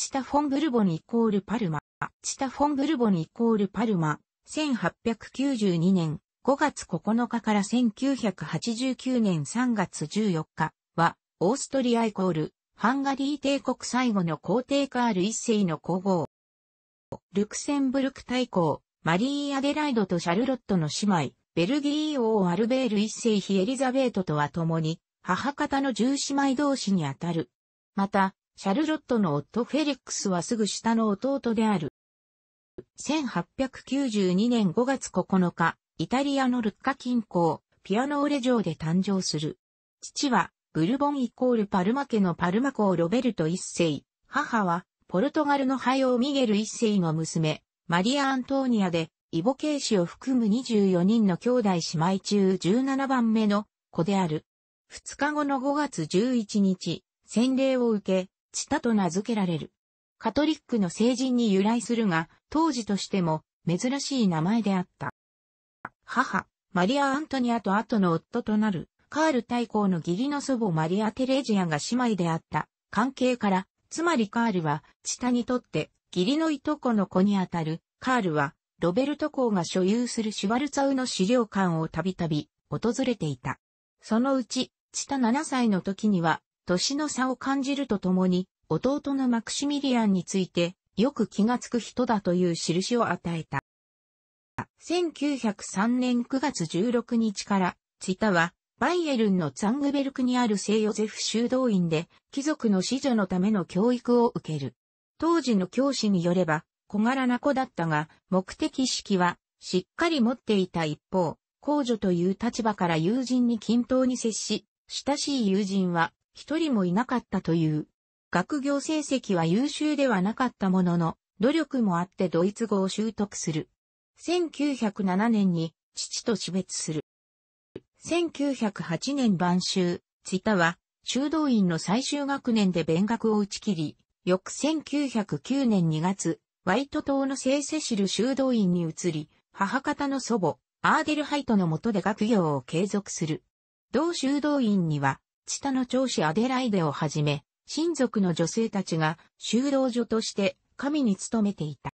チタ・フォン・ブルボンイコール・パルマ。チタ・フォン・ブルボンイコール・パルマ。1892年5月9日から1989年3月14日は、オーストリアイコール、ハンガリー帝国最後の皇帝カール一世の皇后。ルクセンブルク大公、マリー・アデライドとシャルロットの姉妹、ベルギー王アルベール一世妃エリザベートとは共に、母方の十姉妹同士にあたる。また、シャルロットの夫フェリックスはすぐ下の弟である。1892年5月9日、イタリアのルッカ近郊、ピアノーレ城で誕生する。父は、ブルボンイコールパルマ家のパルマ公ロベルト一世。母は、ポルトガルのハヨーミゲル一世の娘、マリア・アントーニアで、イボケイシを含む24人の兄弟姉妹中17番目の子である。2日後の5月11日、洗礼を受け、チタと名付けられる。カトリックの聖人に由来するが、当時としても珍しい名前であった。母、マリア・アントニアと後の夫となる、カール大公の義理の祖母マリア・テレジアが姉妹であった関係から、つまりカールは、チタにとって、義理のいとこの子にあたる、カールは、ロベルト公が所有するシュワルツァウの資料館をたびたび訪れていた。そのうち、チタ7歳の時には、年の差を感じるとともに、弟のマクシミリアンについて、よく気がつく人だという印を与えた。1903年9月16日から、ツィタは、バイエルンのツァングベルクにある聖ヨゼフ修道院で、貴族の子女のための教育を受ける。当時の教師によれば、小柄な子だったが、目的意識は、しっかり持っていた一方、公女という立場から友人に均等に接し、親しい友人は、一人もいなかったという。学業成績は優秀ではなかったものの、努力もあってドイツ語を習得する。1907年に父と死別する。1908年晩秋、ツタは修道院の最終学年で勉学を打ち切り、翌1909年2月、ワイト島の聖セシル修道院に移り、母方の祖母、アーデルハイトの下で学業を継続する。同修道院には、チタの長子アデライデをはじめ、親族の女性たちが修道女として神に勤めていた。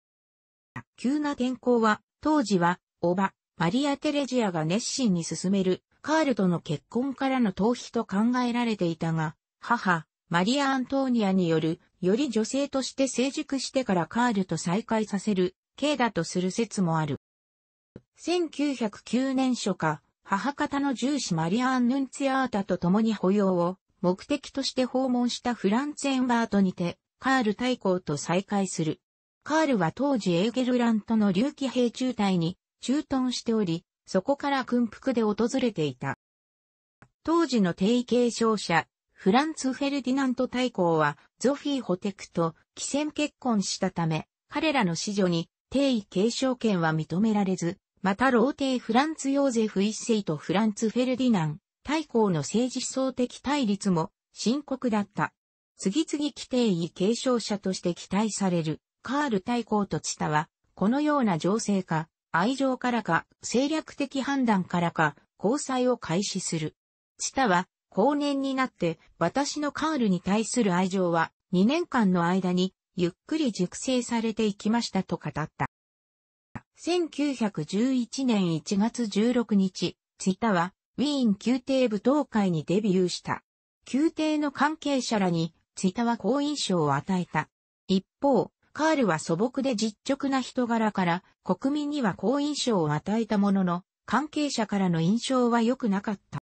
急な天候は、当時は、おば、マリア・テレジアが熱心に進める、カールとの結婚からの逃避と考えられていたが、母、マリア・アントーニアによる、より女性として成熟してからカールと再会させる、刑だとする説もある。1909年初夏、母方の重視マリア・ンヌンツィアータと共に保養を目的として訪問したフランツ・エンバートにて、カール大公と再会する。カールは当時エーゲルラントの竜起兵中隊に駐屯しており、そこから軍服で訪れていた。当時の定位継承者、フランツ・フェルディナント大公は、ゾフィー・ホテクと帰戦結婚したため、彼らの子女に定位継承権は認められず、また老帝フランツ・ヨーゼフ一世とフランツ・フェルディナン、大公の政治思想的対立も深刻だった。次々規定位継承者として期待されるカール大公とチタは、このような情勢か、愛情からか、政略的判断からか、交際を開始する。チタは、後年になって、私のカールに対する愛情は、2年間の間に、ゆっくり熟成されていきましたと語った。1911年1月16日、ツィタは、ウィーン宮廷舞踏会にデビューした。宮廷の関係者らに、ツィタは好印象を与えた。一方、カールは素朴で実直な人柄から国民には好印象を与えたものの、関係者からの印象は良くなかった。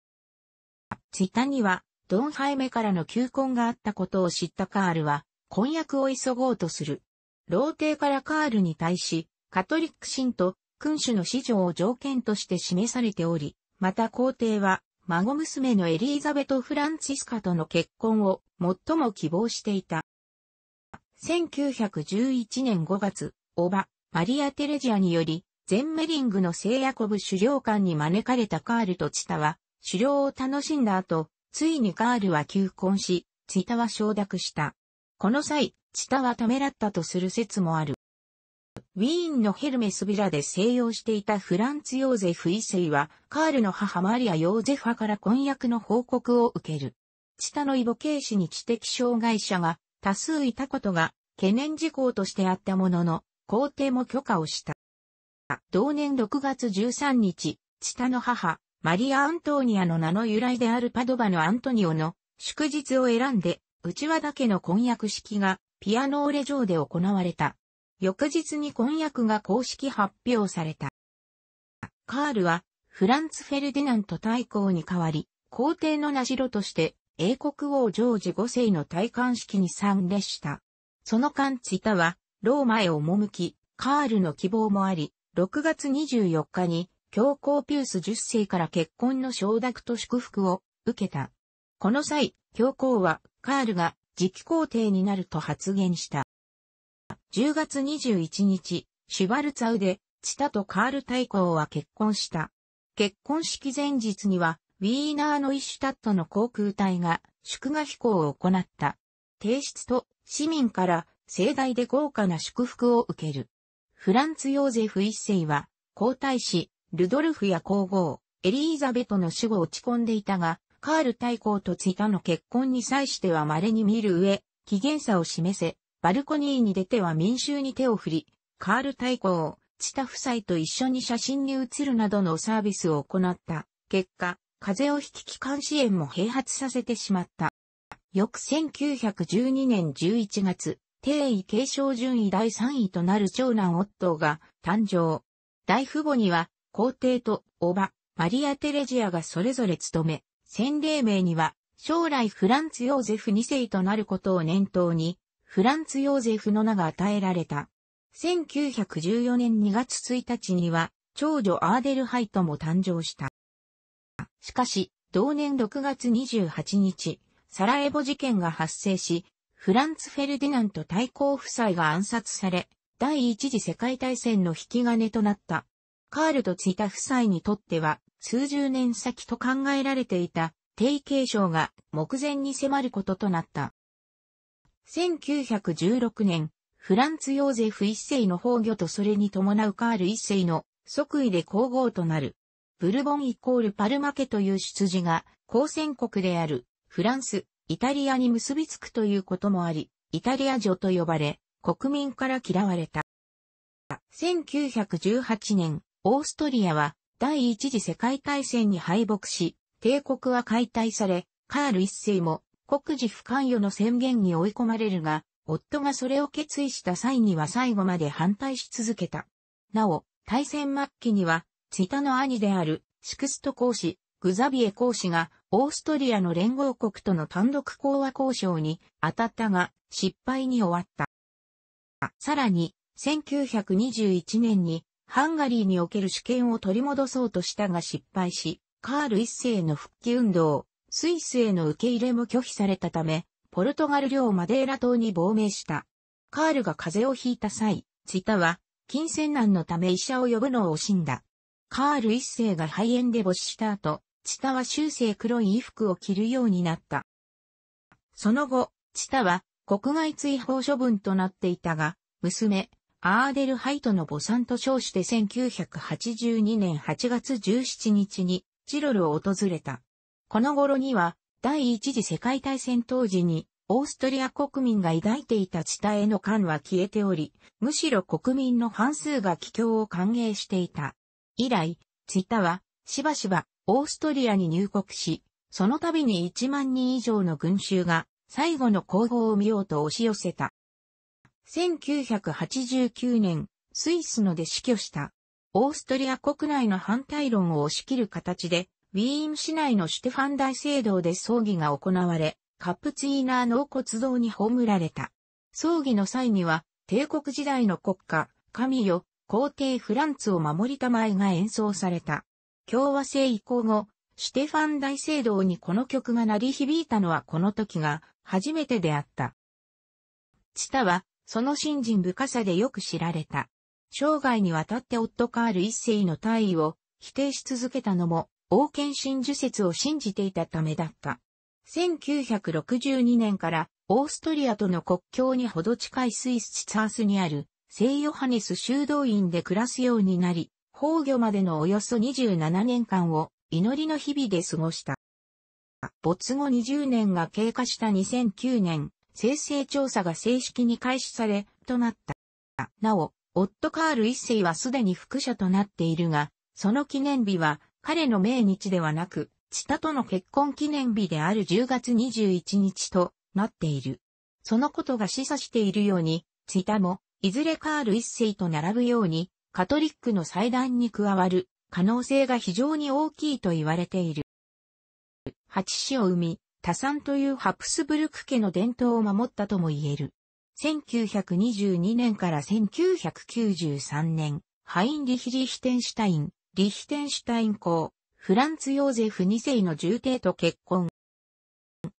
ツィタには、ドンハイメからの求婚があったことを知ったカールは、婚約を急ごうとする。老帝からカールに対し、カトリック神と君主の子女を条件として示されており、また皇帝は、孫娘のエリーザベト・フランチスカとの結婚を最も希望していた。1911年5月、おば、マリア・テレジアにより、ゼンメリングの聖ヤコブ狩猟館に招かれたカールとチタは、狩猟を楽しんだ後、ついにカールは求婚し、チタは承諾した。この際、チタはためらったとする説もある。ウィーンのヘルメスビラで静養していたフランツ・ヨーゼフ一世は、カールの母マリア・ヨーゼファから婚約の報告を受ける。チタのイボケーシに知的障害者が多数いたことが懸念事項としてあったものの、皇帝も許可をした。同年6月13日、チタの母、マリア・アントーニアの名の由来であるパドバのアントニオの祝日を選んで、内輪だけの婚約式がピアノーレ上で行われた。翌日に婚約が公式発表された。カールは、フランツ・フェルディナント大公に代わり、皇帝の名城として、英国王ジョージ5世の戴冠式に参列した。その間ツィタは、ローマへ赴き、カールの希望もあり、6月24日に、教皇ピュース10世から結婚の承諾と祝福を受けた。この際、教皇は、カールが次期皇帝になると発言した。10月21日、シュバルツァウで、チタとカール大公は結婚した。結婚式前日には、ウィーナーのイシュタットの航空隊が祝賀飛行を行った。提出と市民から盛大で豪華な祝福を受ける。フランツ・ヨーゼフ一世は皇太子、ルドルフや皇后、エリーザベトの死後落ち込んでいたが、カール大公とツイタの結婚に際しては稀に見る上、機嫌さを示せ、バルコニーに出ては民衆に手を振り、カール大公、チタ夫妻と一緒に写真に写るなどのサービスを行った結果、風邪を引き機関支援も併発させてしまった。翌1912年11月、帝位継承順位第3位となる長男オットーが誕生。大父母には皇帝とおば、マリア・テレジアがそれぞれ務め、洗礼名には将来フランツ・ヨーゼフ2世となることを念頭に、フランツ・ヨーゼフの名が与えられた。1914年2月1日には、長女アーデルハイトも誕生した。しかし、同年6月28日、サラエボ事件が発生し、フランツ・フェルディナント大公夫妻が暗殺され、第一次世界大戦の引き金となった。カールとツイタ夫妻にとっては、数十年先と考えられていた、定継承が目前に迫ることとなった。1916年、フランツ・ヨーゼフ一世の崩御とそれに伴うカール一世の即位で皇后となる。ブルボンイコールパルマ家という出自が、交戦国である、フランス、イタリアに結びつくということもあり、イタリア女と呼ばれ、国民から嫌われた。1918年、オーストリアは第一次世界大戦に敗北し、帝国は解体され、カール一世も国事不関与の宣言に追い込まれるが、夫がそれを決意した際には最後まで反対し続けた。なお、大戦末期には、ツイタの兄である、シクスト公使、グザビエ公使が、オーストリアの連合国との単独講和交渉に当たったが、失敗に終わった。さらに、1921年にハンガリーにおける主権を取り戻そうとしたが失敗し、カール一世の復帰運動、スイスへの受け入れも拒否されたため、ポルトガル領マデーラ島に亡命した。カールが風邪をひいた際、ツィタは、金銭難のため医者を呼ぶのを惜しんだ。カール一世が肺炎で没した後、チタは終生黒い衣服を着るようになった。その後、チタは国外追放処分となっていたが、娘、アーデルハイトの母んと称して1982年8月17日にチロルを訪れた。この頃には、第一次世界大戦当時に、オーストリア国民が抱いていた地帯への感は消えており、むしろ国民の半数が帰郷を歓迎していた。以来、ツタは、しばしば、オーストリアに入国し、その度に1万人以上の群衆が、最後の攻防を見ようと押し寄せた。1989年、スイスので死去した。オーストリア国内の反対論を押し切る形で、ウィーン市内のシュテファン大聖堂で葬儀が行われ、カップツイーナー納骨堂に葬られた。葬儀の際には、帝国時代の国家、神よ、皇帝フランツを守りたまえが演奏された。共和制移行後、シュテファン大聖堂にこの曲が鳴り響いたのはこの時が初めてであった。チタは、その信心深さでよく知られた。生涯にわたって夫カール一世の退位を否定し続けたのも、王権真珠説を信じていたためだった。1962年からオーストリアとの国境にほど近いスイスツサースにある聖ヨハネス修道院で暮らすようになり、崩御までのおよそ27年間を祈りの日々で過ごした。没後20年が経過した2009年、生成調査が正式に開始され、となった。なお、オッカール一世はすでに副社となっているが、その記念日は彼の命日ではなく、チタとの結婚記念日である10月21日となっている。そのことが示唆しているように、チタも、いずれカール一世と並ぶように、カトリックの祭壇に加わる可能性が非常に大きいと言われている。八子を生み、多産というハプスブルク家の伝統を守ったとも言える。1922年から1993年、ハインリヒ・リヒテンシュタイン、リヒテンシュタイン公、フランツ・ヨーゼフ2世の重帝と結婚。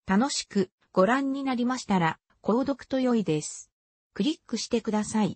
楽しくご覧になりましたら、購読と良いです。クリックしてください。